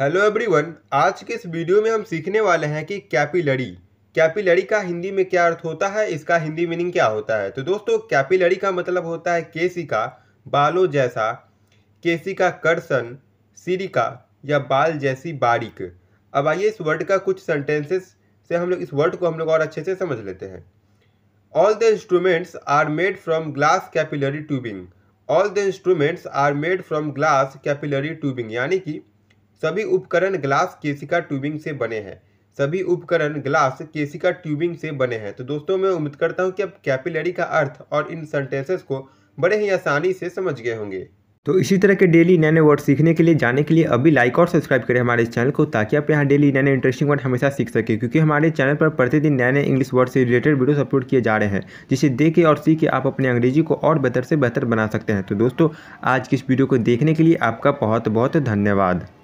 hello everyone आज के इस वीडियो में हम सीखने वाले हैं कि कैपिलरी कैपिलरी का हिंदी में क्या अर्थ होता है इसका हिंदी मीनिंग क्या होता है तो दोस्तों कैपिलरी का मतलब होता है केसी का बालों जैसा केसी का कर्सन सिरिका या बाल जैसी बारीक अब आइए इस वर्ड का कुछ सेंटेंसेस से हम लोग इस वर्ड को हम लोग और अच्छे से समझ लेते हैं all the instruments are made from glass capillary tubing all the instruments are made from glass capillary tubing यानी कि सभी उपकरण ग्लास केसिका ट्यूबिंग से बने हैं सभी उपकरण ग्लास केसिका ट्यूबिंग से बने हैं तो दोस्तों मैं उम्मीद करता हूँ कि आप कैपिलरी का अर्थ और इन सेंटेंसेस को बड़े ही आसानी से समझ गए होंगे तो इसी तरह के डेली नए नए वर्ड सीखने के लिए जाने के लिए अभी लाइक और सब्सक्राइब करें हमारे इस चैनल को ताकि आप यहाँ डेली नए नए इंटरेस्टिंग वर्ड हमेशा सीख सकें क्योंकि हमारे चैनल पर प्रतिदिन नए नए इंग्लिश वर्ड से रिलेटेड वीडियोस अपलोड किए जा रहे हैं जिसे देखे और सीख के आप अपने अंग्रेजी को और बेहतर से बेहतर बना सकते हैं तो दोस्तों आज की इस वीडियो को देखने के लिए आपका बहुत बहुत धन्यवाद